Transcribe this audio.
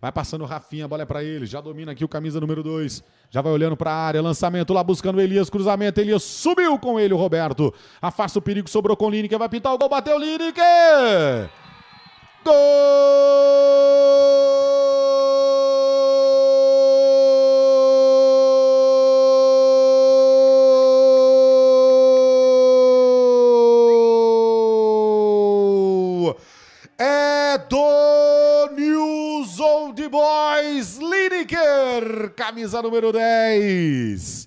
Vai passando o Rafinha, a bola é para ele. Já domina aqui o camisa número 2. Já vai olhando para área. Lançamento lá buscando o Elias. Cruzamento. Elias subiu com ele o Roberto. Afasta o perigo, sobrou com o Lineker. Vai pintar o gol. Bateu o Lineker. Gol! É do Old Boys Lineker, camisa número 10.